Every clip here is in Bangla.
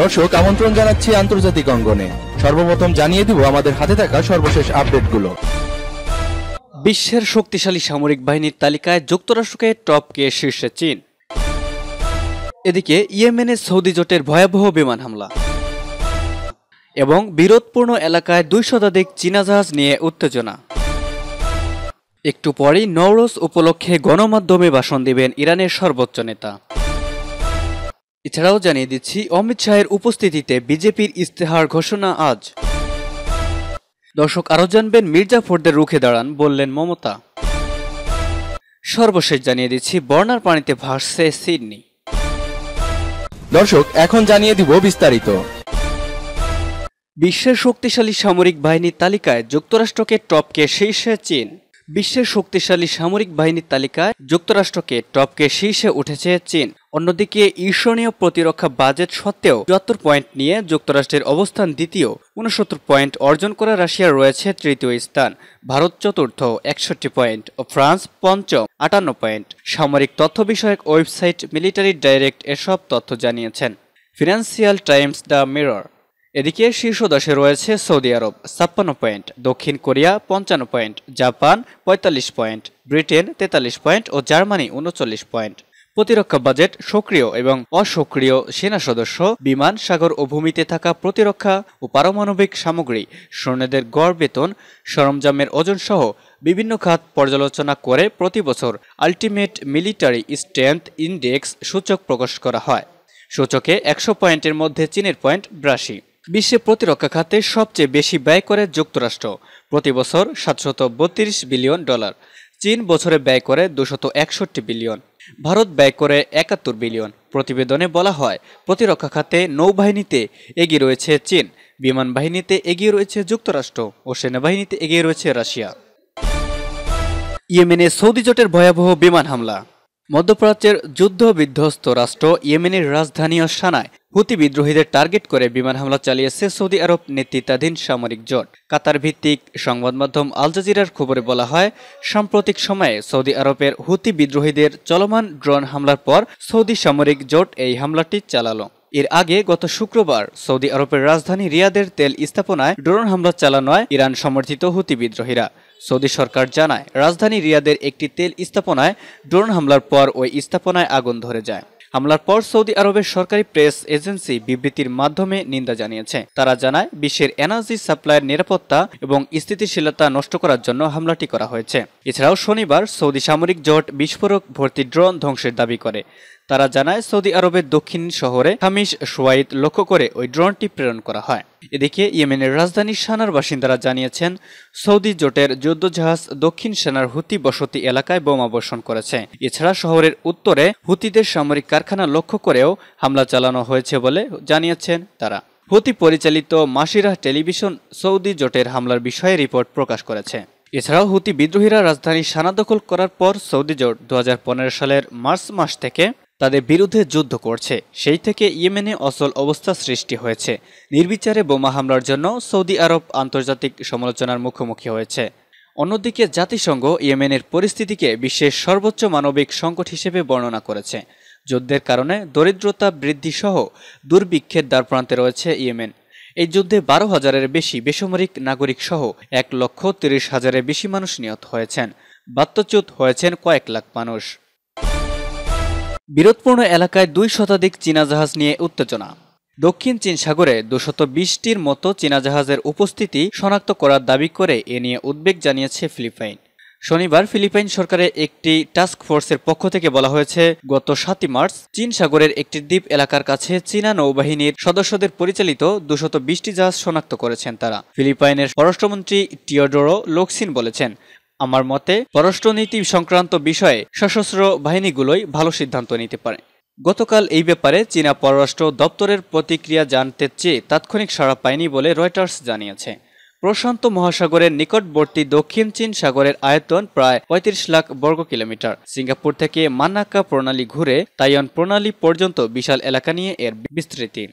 দর্শক আমন্ত্রণ জানাচ্ছি আন্তর্জাতিক অঙ্গনে সর্বপ্রথম জানিয়ে দিব আমাদের হাতে থাকা সর্বশেষ আপডেটগুলো বিশ্বের শক্তিশালী সামরিক বাহিনীর তালিকায় যুক্তরাষ্ট্রকে টপ কে শীর্ষে চীন এদিকে ইয়েমেনে সৌদি জোটের ভয়াবহ বিমান হামলা এবং বিরোধপূর্ণ এলাকায় দুই শতাধিক চীনা জাহাজ নিয়ে উত্তেজনা একটু পরেই নওরোজ উপলক্ষে গণমাধ্যমে ভাষণ দেবেন ইরানের সর্বোচ্চ নেতা এছাড়াও জানিয়ে দিচ্ছি অমিত শাহের উপস্থিতিতে বিজেপির ইস্তেহার ঘোষণা আজ দর্শক আরও জানবেন মির্জাফরদের রুখে দাঁড়ান বললেন মমতা সর্বশেষ জানিয়ে দিচ্ছি বর্ণার পানিতে ভাসছে সিডনি দর্শক এখন জানিয়ে দিব বিস্তারিত বিশ্বের শক্তিশালী সামরিক বাহিনীর তালিকায় যুক্তরাষ্ট্রকে টপকে শীর্ষে চীন বিশ্বের শক্তিশালী সামরিক বাহিনীর তালিকায় যুক্তরাষ্ট্রকে টপকে শীর্ষে উঠেছে চীন অন্যদিকে ঈর্ষণীয় প্রতিরক্ষা বাজেট সত্ত্বেও চুয়াত্তর পয়েন্ট নিয়ে যুক্তরাষ্ট্রের অবস্থান দ্বিতীয় উনসত্তর পয়েন্ট অর্জন করা রাশিয়া রয়েছে তৃতীয় স্থান ভারত চতুর্থ একষট্টি পয়েন্ট ও ফ্রান্স পঞ্চম আটান্ন পয়েন্ট সামরিক তথ্য বিষয়ক ওয়েবসাইট মিলিটারি ডাইরেক্ট এসব তথ্য জানিয়েছেন ফিনান্সিয়াল টাইমস দ্য মিরর এদিকে শীর্ষ দশে রয়েছে সৌদি আরব ছাপ্পান্ন পয়েন্ট দক্ষিণ কোরিয়া পঞ্চান্ন পয়েন্ট জাপান পঁয়তাল্লিশ পয়েন্ট ব্রিটেন তেতাল্লিশ পয়েন্ট ও জার্মানি উনচল্লিশ পয়েন্ট প্রতিরক্ষা বাজেট সক্রিয় এবং অসক্রিয় সেনা সদস্য বিমান সাগর ও ভূমিতে থাকা প্রতিরক্ষা ও পারমাণবিক সামগ্রী সৈন্যদের গড় বেতন সরঞ্জামের ওজনসহ বিভিন্ন খাত পর্যালোচনা করে প্রতি বছর আলটিমেট মিলিটারি স্ট্রেংথ ইন্ডেক্স সূচক প্রকাশ করা হয় সূচকে একশো পয়েন্টের মধ্যে চীনের পয়েন্ট ব্রাশি বিশ্বে প্রতিরক্ষা খাতে সবচেয়ে বেশি ব্যয় করে যুক্তরাষ্ট্র প্রতি বছর সাতশত বত্রিশ বিলিয়ন ডলার চীন বছরে ব্যয় করে দুশত একষট্টি বিলিয়ন ভারত ব্যয় করে একাত্তর বিলিয়ন প্রতিবেদনে বলা হয় প্রতিরক্ষা খাতে নৌবাহিনীতে এগিয়ে রয়েছে চীন বিমান বাহিনীতে এগিয়ে রয়েছে যুক্তরাষ্ট্র ও সেনাবাহিনীতে এগিয়ে রয়েছে রাশিয়া ইয়েমেনে সৌদি জোটের ভয়াবহ বিমান হামলা মধ্যপ্রাচ্যের যুদ্ধ বিধ্বস্ত রাষ্ট্র ইয়েমেনের রাজধানী ও সানায় হুতি বিদ্রোহীদের টার্গেট করে বিমান হামলা চালিয়েছে সৌদি আরব নেতৃত্বাধীন সামরিক জোট কাতার ভিত্তিক সংবাদ মাধ্যম আল জাজিরার খবরে বলা হয় সাম্প্রতিক সময়ে সৌদি আরবের হুতি বিদ্রোহীদের চলমান ড্রোন হামলার পর সৌদি সামরিক জোট এই হামলাটি চালালো এর আগে গত শুক্রবার সৌদি আরবের রাজধানী রিয়াদের তেল স্থাপনায় ড্রোন হামলা চালানোয় ইরান সমর্থিত হুতি বিদ্রোহীরা সৌদি সরকার জানায় রাজধানী রিয়াদের একটি তেল স্থাপনায় ড্রোন হামলার পর ওই স্থাপনায় আগুন ধরে যায় হামলার পর সৌদি আরবের সরকারি প্রেস এজেন্সি বিবৃতির মাধ্যমে নিন্দা জানিয়েছে তারা জানায় বিশ্বের এনার্জি সাপ্লাইয়ের নিরাপত্তা এবং স্থিতিশীলতা নষ্ট করার জন্য হামলাটি করা হয়েছে এছাড়াও শনিবার সৌদি সামরিক জোট বিস্ফোরক ভর্তি ড্রোন ধ্বংসের দাবি করে তারা জানায় সৌদি আরবের দক্ষিণ শহরে হামিশ সোয়াইদ লক্ষ্য করে ওই ড্রোনটি প্রেরণ করা হয় এদিকে ইয়েমেনের রাজধানী সানার বাসিন্দারা জানিয়েছেন সৌদি জোটের যুদ্ধজাহাজ দক্ষিণ সেনার হুতি বসতি এলাকায় বোমা বর্ষণ করেছে এছাড়া শহরের উত্তরে হুতিদের সামরিক কারখানা লক্ষ্য করেও হামলা চালানো হয়েছে বলে জানিয়েছেন তারা হুতি পরিচালিত মাসিরাহ টেলিভিশন সৌদি জোটের হামলার বিষয়ে রিপোর্ট প্রকাশ করেছে এছাড়াও হুতি বিদ্রোহীরা রাজধানী সানা দখল করার পর সৌদি জোট দু সালের মার্চ মাস থেকে তাদের বিরুদ্ধে যুদ্ধ করছে সেই থেকে ইয়েমেনে অসল অবস্থা সৃষ্টি হয়েছে নির্বিচারে বোমা হামলার জন্য সৌদি আরব আন্তর্জাতিক সমালোচনার মুখোমুখি হয়েছে অন্যদিকে জাতিসংঘ ইয়েমেনের পরিস্থিতিকে বিশ্বের সর্বোচ্চ মানবিক সংকট হিসেবে বর্ণনা করেছে যুদ্ধের কারণে দরিদ্রতা বৃদ্ধিসহ দুর্ভিক্ষের দ্বারপ্রান্তে রয়েছে ইয়েমেন এই যুদ্ধে বারো হাজারের বেশি বেসামরিক নাগরিক সহ এক লক্ষ তিরিশ হাজারের বেশি মানুষ নিহত হয়েছেন বাত্যচ্যুত হয়েছেন কয়েক লাখ মানুষ বিরোধপূর্ণ এলাকায় দুই শতাধিক চীনা জাহাজ নিয়ে উত্তেজনা দক্ষিণ চীন সাগরে দুশত বিশটির মতো চীনা জাহাজের উপস্থিতি শনাক্ত করার দাবি করে এ নিয়ে উদ্বেগ জানিয়েছে ফিলিপাইন শনিবার ফিলিপাইন সরকারের একটি টাস্ক ফোর্সের পক্ষ থেকে বলা হয়েছে গত সাতই মার্চ চীন সাগরের একটি দ্বীপ এলাকার কাছে চীনা নৌবাহিনীর সদস্যদের পরিচালিত দুশত বিশটি জাহাজ শনাক্ত করেছেন তারা ফিলিপাইনের পররাষ্ট্রমন্ত্রী টিওডোরো লোকসিন বলেছেন আমার মতে পররাষ্ট্রনীতি সংক্রান্ত বিষয়ে সশস্ত্র বাহিনীগুলোই ভালো সিদ্ধান্ত নিতে পারে গতকাল এই ব্যাপারে চীনা পররাষ্ট্র দপ্তরের প্রতিক্রিয়া জানতে চেয়ে তাৎক্ষণিক সাড়া পায়নি বলে রয়টার্স জানিয়েছে প্রশান্ত মহাসাগরের নিকটবর্তী দক্ষিণ চীন সাগরের আয়তন প্রায় পঁয়ত্রিশ লাখ বর্গ কিলোমিটার সিঙ্গাপুর থেকে মান্নাক্কা প্রণালী ঘুরে তাইয়ন প্রণালী পর্যন্ত বিশাল এলাকা নিয়ে এর বিস্তৃতি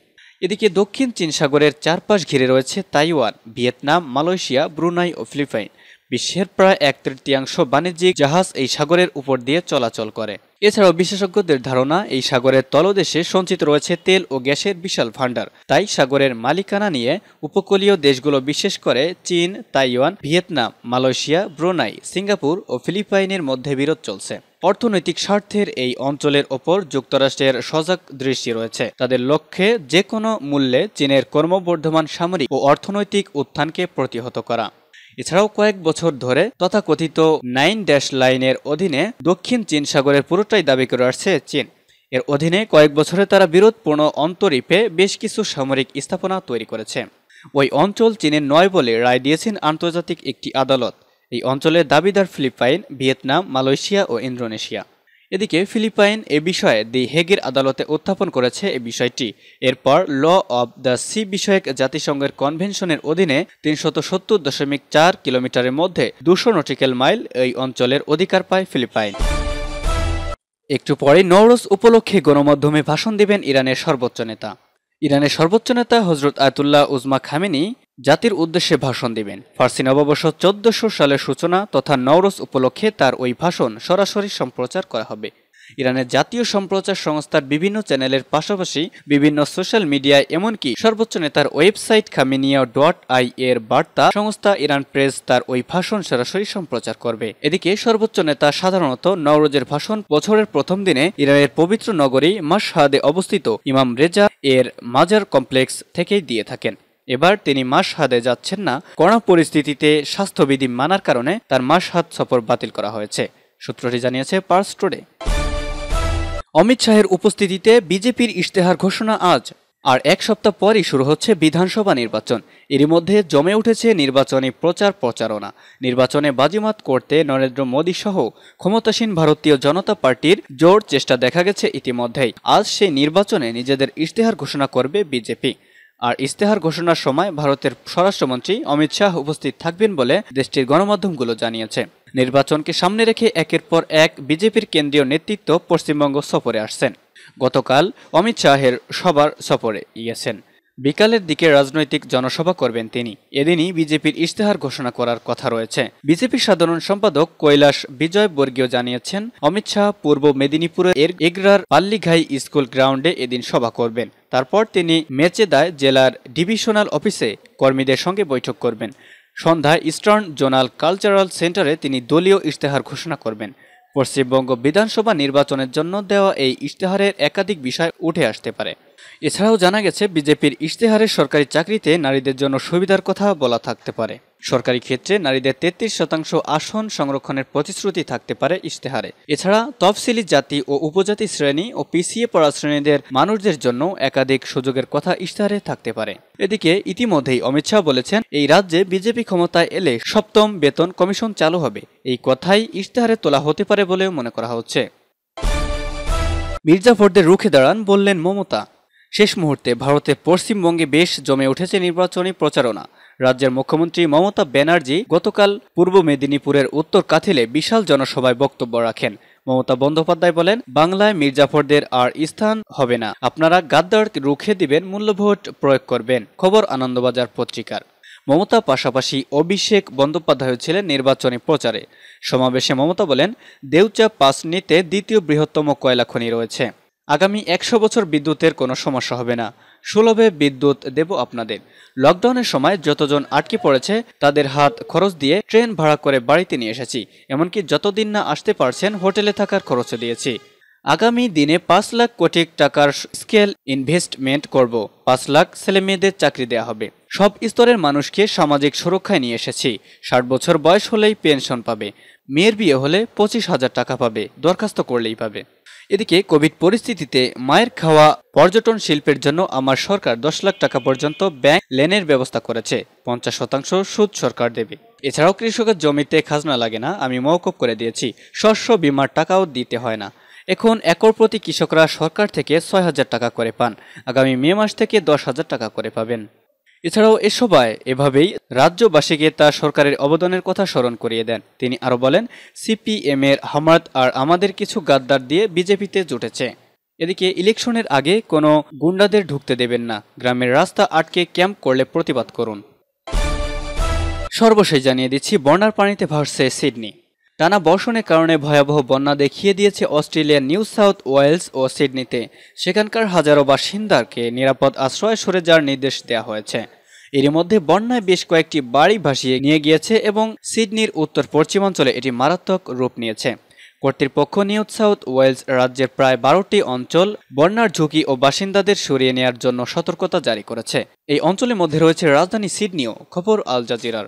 এদিকে দক্ষিণ চীন সাগরের চারপাশ ঘিরে রয়েছে তাইওয়ান ভিয়েতনাম মালয়েশিয়া ব্রুনাই ও ফিলিপাইন বিশ্বের প্রায় এক তৃতীয়াংশ বাণিজ্যিক জাহাজ এই সাগরের উপর দিয়ে চলাচল করে এছাড়াও বিশেষজ্ঞদের ধারণা এই সাগরের তলদেশে সঞ্চিত রয়েছে তেল ও গ্যাসের বিশাল ভাণ্ডার তাই সাগরের মালিকানা নিয়ে উপকূলীয় দেশগুলো বিশেষ করে চীন Taiwan Vietnam Malaysia Brunei Singapore ও ফিলিপাইনের মধ্যে বিরোধ চলছে অর্থনৈতিক স্বার্থের এই অঞ্চলের ওপর যুক্তরাষ্ট্রের সজাগ দৃষ্টি রয়েছে তাদের লক্ষ্যে যে কোনো মূল্যে চীনের কর্মবর্ধমান সামরিক ও অর্থনৈতিক উত্থানকে প্রতিহত করা এছাড়াও কয়েক বছর ধরে তথাকথিত নাইন ড্যাশ লাইনের অধীনে দক্ষিণ চীন সাগরের পুরোটাই দাবি করে আসছে চীন এর অধীনে কয়েক বছরে তারা বিরোধপূর্ণ অন্তরীপে বেশ কিছু সামরিক স্থাপনা তৈরি করেছে ওই অঞ্চল চীনের নয় বলে রায় দিয়েছেন আন্তর্জাতিক একটি আদালত এই অঞ্চলের দাবিদার ফিলিপাইন ভিয়েতনাম মালয়েশিয়া ও ইন্দোনেশিয়া এদিকে ফিলিপাইন এ বিষয়ে দি হেগের আদালতে উত্থাপন করেছে এ বিষয়টি এরপর ল অব দ্য সি বিষয়ক জাতিসংঘের কনভেনশনের অধীনে তিনশত সত্তর দশমিক চার কিলোমিটারের মধ্যে দুশো নটিক্যাল মাইল এই অঞ্চলের অধিকার পায় ফিলিপাইন একটু পরে নওরোজ উপলক্ষে গণমাধ্যমে ভাষণ দেবেন ইরানের সর্বোচ্চ নেতা ইরানের সর্বোচ্চ নেতা হজরত আয়তুল্লাহ উজমা খামেনি জাতির উদ্দেশ্যে ভাষণ দিবেন ফার্সি নববর্ষ চোদ্দশো সালের সূচনা তথা নওরোজ উপলক্ষে তার ওই ভাষণ সরাসরি সম্প্রচার করা হবে ইরানের জাতীয় সম্প্রচার সংস্থার বিভিন্ন চ্যানেলের পাশাপাশি বিভিন্ন সোশ্যাল মিডিয়ায় এমনকি সর্বোচ্চ নেতার ওয়েবসাইট খামিনিয়া ডট আই এর বার্তা সংস্থা ইরান প্রেস তার ওই ভাষণ সরাসরি সম্প্রচার করবে এদিকে সর্বোচ্চ নেতা সাধারণত নওরোজের ভাষণ বছরের প্রথম দিনে ইরানের পবিত্র নগরী মাসহাদে অবস্থিত ইমাম রেজা এর মাজার কমপ্লেক্স থেকেই দিয়ে থাকেন এবার তিনি মাসহাদে যাচ্ছেন না করোনা পরিস্থিতিতে স্বাস্থ্যবিধি মানার কারণে তার হাত সফর বাতিল করা হয়েছে সূত্রটি জানিয়েছে পার্স টুডে অমিত শাহের উপস্থিতিতে বিজেপির ইশতেহার ঘোষণা আজ আর এক সপ্তাহ পরই শুরু হচ্ছে বিধানসভা নির্বাচন এরই মধ্যে জমে উঠেছে নির্বাচনী প্রচার প্রচারণা নির্বাচনে বাজিমাত করতে নরেন্দ্র মোদী সহ ক্ষমতাসীন ভারতীয় জনতা পার্টির জোর চেষ্টা দেখা গেছে ইতিমধ্যেই আজ সেই নির্বাচনে নিজেদের ইশতেহার ঘোষণা করবে বিজেপি আর ইস্তেহার ঘোষণার সময় ভারতের স্বরাষ্ট্রমন্ত্রী অমিত শাহ উপস্থিত থাকবেন বলে দেশটির গণমাধ্যমগুলো জানিয়েছে নির্বাচনকে সামনে রেখে একের পর এক বিজেপির কেন্দ্রীয় নেতৃত্ব পশ্চিমবঙ্গ সফরে আসছেন গতকাল অমিত শাহের সবার সফরে গিয়েছেন বিকালের দিকে রাজনৈতিক জনসভা করবেন তিনি এদিনই বিজেপির ইশতেহার ঘোষণা করার কথা রয়েছে বিজেপির সাধারণ সম্পাদক কৈলাস বিজয় বর্গীয় জানিয়েছেন অমিত শাহ পূর্ব মেদিনীপুরের এগরার পাল্লিঘাই স্কুল গ্রাউন্ডে এদিন সভা করবেন তারপর তিনি মেচেদায় জেলার ডিভিশনাল অফিসে কর্মীদের সঙ্গে বৈঠক করবেন সন্ধ্যায় ইস্টার্ন জোনাল কালচারাল সেন্টারে তিনি দলীয় ইশতেহার ঘোষণা করবেন পশ্চিমবঙ্গ বিধানসভা নির্বাচনের জন্য দেওয়া এই ইশতেহারের একাধিক বিষয় উঠে আসতে পারে এছাড়াও জানা গেছে বিজেপির ইশতেহারে সরকারি চাকরিতে নারীদের জন্য সুবিধার কথা বলা থাকতে পারে সরকারি ক্ষেত্রে নারীদের তেত্রিশ শতাংশ আসন সংরক্ষণের প্রতিশ্রুতি থাকতে পারে ইশতেহারে এছাড়া তফসিলি জাতি ও উপজাতি শ্রেণী ও পিছিয়ে পড়া শ্রেণীদের মানুষদের জন্য একাধিক সুযোগের কথা ইশতেহারে থাকতে পারে এদিকে ইতিমধ্যেই অমিত শাহ বলেছেন এই রাজ্যে বিজেপি ক্ষমতায় এলে সপ্তম বেতন কমিশন চালু হবে এই কথাই ইশতেহারে তোলা হতে পারে বলেও মনে করা হচ্ছে মির্জাফরদের রুখে দাঁড়ান বললেন মমতা শেষ মুহূর্তে ভারতে পশ্চিমবঙ্গে বেশ জমে উঠেছে নির্বাচনী প্রচারণা রাজ্যের মুখ্যমন্ত্রী মমতা ব্যানার্জি গতকাল পূর্ব মেদিনীপুরের উত্তর কাথিলে বিশাল জনসভায় বক্তব্য রাখেন মমতা বন্দ্যোপাধ্যায় বলেন বাংলায় মির্জাফরদের আর স্থান হবে না আপনারা গাদ্দার রুখে দিবেন মূল্যভোট প্রয়োগ করবেন খবর আনন্দবাজার পত্রিকার মমতা পাশাপাশি অভিষেক বন্দ্যোপাধ্যায় ছিলেন নির্বাচনী প্রচারে সমাবেশে মমতা বলেন দেউচা পাস নিতে দ্বিতীয় বৃহত্তম কয়লা খনি রয়েছে আগামী একশো বছর বিদ্যুতের কোনো সমস্যা হবে না সুলভে বিদ্যুৎ দেব আপনাদের লকডাউনের সময় যতজন আটকে পড়েছে তাদের হাত খরচ দিয়ে ট্রেন ভাড়া করে বাড়িতে নিয়ে এসেছি এমনকি যতদিন না আসতে পারছেন হোটেলে থাকার খরচও দিয়েছি আগামী দিনে পাঁচ লাখ কোটি টাকার স্কেল ইনভেস্টমেন্ট করব পাঁচ লাখ ছেলে মেয়েদের চাকরি দেওয়া হবে সব স্তরের মানুষকে সামাজিক সুরক্ষায় নিয়ে এসেছি ষাট বছর বয়স হলেই পেনশন পাবে মেয়ের বিয়ে হলে পঁচিশ হাজার টাকা পাবে দরখাস্ত করলেই পাবে এদিকে কোভিড পরিস্থিতিতে মায়ের খাওয়া পর্যটন শিল্পের জন্য আমার সরকার দশ লাখ টাকা পর্যন্ত ব্যাংক লেনের ব্যবস্থা করেছে পঞ্চাশ শতাংশ সুদ সরকার দেবে এছাড়াও কৃষকের জমিতে খাজনা লাগে না আমি মৌকুব করে দিয়েছি শস্য বিমার টাকাও দিতে হয় না এখন একর প্রতি কৃষকরা সরকার থেকে ছয় হাজার টাকা করে পান আগামী মে মাস থেকে দশ হাজার টাকা করে পাবেন এছাড়াও এ সভায় এভাবেই রাজ্যবাসীকে তার সরকারের অবদানের কথা স্মরণ করিয়ে দেন তিনি আরও বলেন সিপিএম এর হামাত আর আমাদের কিছু গাদ্দার দিয়ে বিজেপিতে জুটেছে এদিকে ইলেকশনের আগে কোনো গুন্ডাদের ঢুকতে দেবেন না গ্রামের রাস্তা আটকে ক্যাম্প করলে প্রতিবাদ করুন সর্বশেষ জানিয়ে দিচ্ছি বন্যার পানিতে ভাসছে সিডনি টানা বর্ষণের কারণে ভয়াবহ বন্যা দেখিয়ে দিয়েছে অস্ট্রেলিয়ার নিউ সাউথ ওয়েলস ও সিডনিতে সেখানকার হাজারো বাসিন্দাকে নিরাপদ আশ্রয় সরে যাওয়ার নির্দেশ দেওয়া হয়েছে এর মধ্যে বন্যায় বেশ কয়েকটি বাড়ি ভাসিয়ে নিয়ে গিয়েছে এবং সিডনির উত্তর পশ্চিমাঞ্চলে এটি মারাত্মক রূপ নিয়েছে কর্তৃপক্ষ নিউ সাউথ ওয়েলস রাজ্যের প্রায় বারোটি অঞ্চল বন্যার ঝুঁকি ও বাসিন্দাদের সরিয়ে নেওয়ার জন্য সতর্কতা জারি করেছে এই অঞ্চলের মধ্যে রয়েছে রাজধানী সিডনিও খবর আল জাজিরার